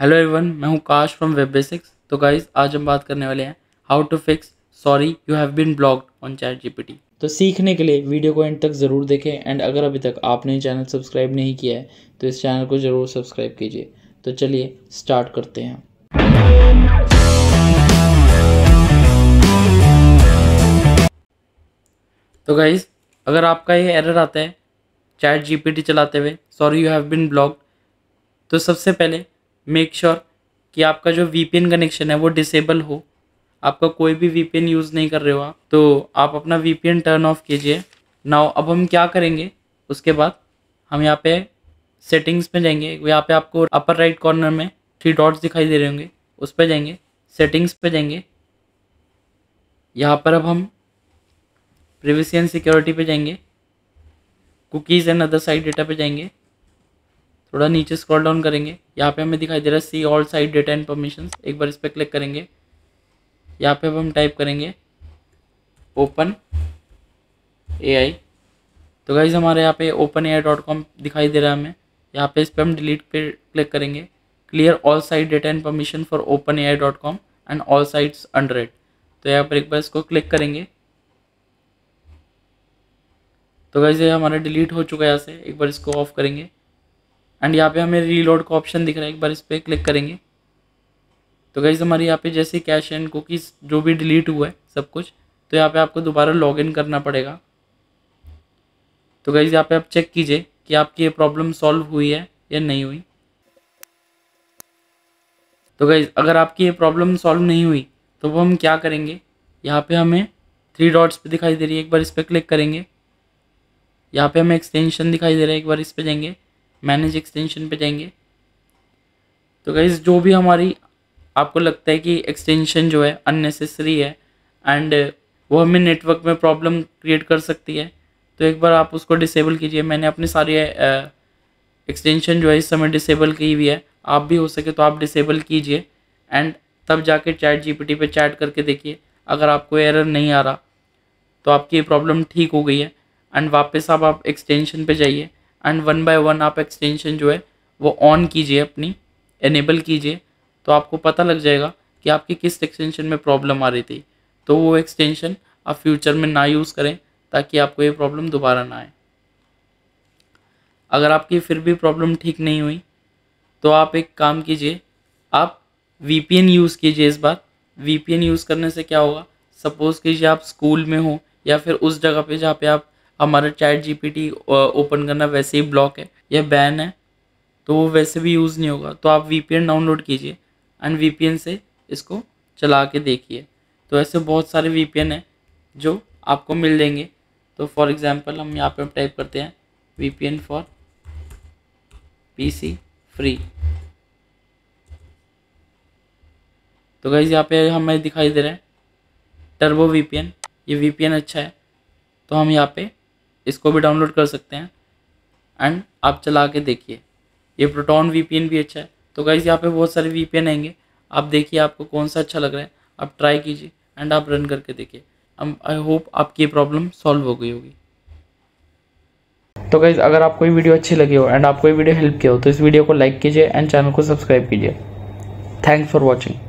hello everyone मैं हूं Kash from web basics तो गाइज आज हम बात करने वाले हैं how to fix sorry you have been blocked on chat GPT तो सीखने के लिए वीडियो को एंड तक ज़रूर देखें एंड अगर अभी तक आपने चैनल सब्सक्राइब नहीं किया है तो इस चैनल को ज़रूर सब्सक्राइब कीजिए तो चलिए स्टार्ट करते हैं तो गाइज अगर आपका ये एरर आता है चैट जीपीटी चलाते हुए sorry you have been blocked तो सबसे पहले मेक श्योर sure कि आपका जो वी कनेक्शन है वो डिसेबल हो आपका कोई भी वी यूज़ नहीं कर रहे हो आप तो आप अपना वी टर्न ऑफ कीजिए नाउ अब हम क्या करेंगे उसके बाद हम यहाँ पे सेटिंग्स में जाएंगे यहाँ पे आपको अपर राइट कॉर्नर में थ्री डॉट्स दिखाई दे रहे होंगे उस पर जाएंगे सेटिंग्स पे जाएंगे यहाँ पर अब हम प्रिवेसी एंड सिक्योरिटी पे जाएंगे cookies and other site data पे जाएंगे थोड़ा नीचे स्क्रॉल डाउन करेंगे यहाँ पे हमें दिखाई दे रहा है see all site data and permission एक बार इस पर क्लिक करेंगे यहाँ पे अब हम टाइप करेंगे ओपन ए तो गाइज़ हमारे यहाँ पे ओपन ए दिखाई दे रहा है हमें यहाँ पे इस पर हम डिलीट पे क्लिक करेंगे clear all site data and permission for open a and all sites under it तो यहाँ पर एक बार इसको क्लिक करेंगे तो गाइज़ ये हमारा डिलीट हो चुका है यहाँ से एक बार इसको ऑफ करेंगे एंड यहाँ पे हमें रीलोड का ऑप्शन दिख रहा है एक बार इस पर क्लिक करेंगे तो गाइज़ हमारे यहाँ पे जैसे कैश एंड कुकीज़ जो भी डिलीट हुआ है सब कुछ तो यहाँ पे आपको दोबारा लॉगिन करना पड़ेगा तो गाइज़ यहाँ पे आप चेक कीजिए कि आपकी ये प्रॉब्लम सॉल्व हुई है या नहीं हुई तो गाइज़ अगर आपकी ये प्रॉब्लम सॉल्व नहीं हुई तो वो हम क्या करेंगे यहाँ पर हमें थ्री डॉट्स पर दिखाई दे रही है एक बार इस पर क्लिक करेंगे यहाँ पर हमें एक्सटेंशन दिखाई दे रहा है एक बार इस पर जाएंगे मैनेज एक्सटेंशन पे जाएंगे तो गाइज़ जो भी हमारी आपको लगता है कि एक्सटेंशन जो है अननेसेसरी है एंड वो हमें नेटवर्क में प्रॉब्लम क्रिएट कर सकती है तो एक बार आप उसको डिसेबल कीजिए मैंने अपने सारी एक्सटेंशन जो है इस समय डिसेबल की हुई है आप भी हो सके तो आप डिसेबल कीजिए एंड तब जाके चैट जीपीटी पे चैट करके देखिए अगर आपको एरर नहीं आ रहा तो आपकी प्रॉब्लम ठीक हो गई है एंड वापस आप आप एक्सटेंशन पे जाइए एंड वन बाय वन आप एक्सटेंशन जो है वो ऑन कीजिए अपनी इनेबल कीजिए तो आपको पता लग जाएगा कि आपकी किस एक्सटेंशन में प्रॉब्लम आ रही थी तो वो एक्सटेंशन आप फ्यूचर में ना यूज़ करें ताकि आपको ये प्रॉब्लम दोबारा ना आए अगर आपकी फिर भी प्रॉब्लम ठीक नहीं हुई तो आप एक काम कीजिए आप वी यूज़ कीजिए इस बार वी यूज़ करने से क्या होगा सपोज़ कीजिए आप स्कूल में हो या फिर उस जगह पे जहाँ पे आप हमारा चैट जीपीटी ओपन करना वैसे ही ब्लॉक है या बैन है तो वो वैसे भी यूज़ नहीं होगा तो आप वीपीएन डाउनलोड कीजिए एंड वीपीएन से इसको चला के देखिए तो ऐसे बहुत सारे वीपीएन हैं जो आपको मिल देंगे तो फॉर एग्ज़ाम्पल हम यहाँ पे टाइप करते हैं वीपीएन फॉर पीसी फ्री तो गाइज़ यहाँ पे हमें दिखाई दे रहा है टर्बो वीपीएन ये वीपीएन अच्छा है तो हम यहाँ पर इसको भी डाउनलोड कर सकते हैं एंड आप चला के देखिए ये प्रोटॉन वी भी अच्छा है तो गाइज़ यहाँ पे बहुत सारे वी आएंगे आप देखिए आपको कौन सा अच्छा लग रहा है आप ट्राई कीजिए एंड आप रन करके देखिए आई होप आपकी ये प्रॉब्लम सॉल्व हो गई होगी तो गाइज़ अगर आपको ये वीडियो अच्छी लगी हो एंड आपको ये वीडियो हेल्प किया हो तो इस वीडियो को लाइक कीजिए एंड चैनल को सब्सक्राइब कीजिए थैंक्स फॉर वॉचिंग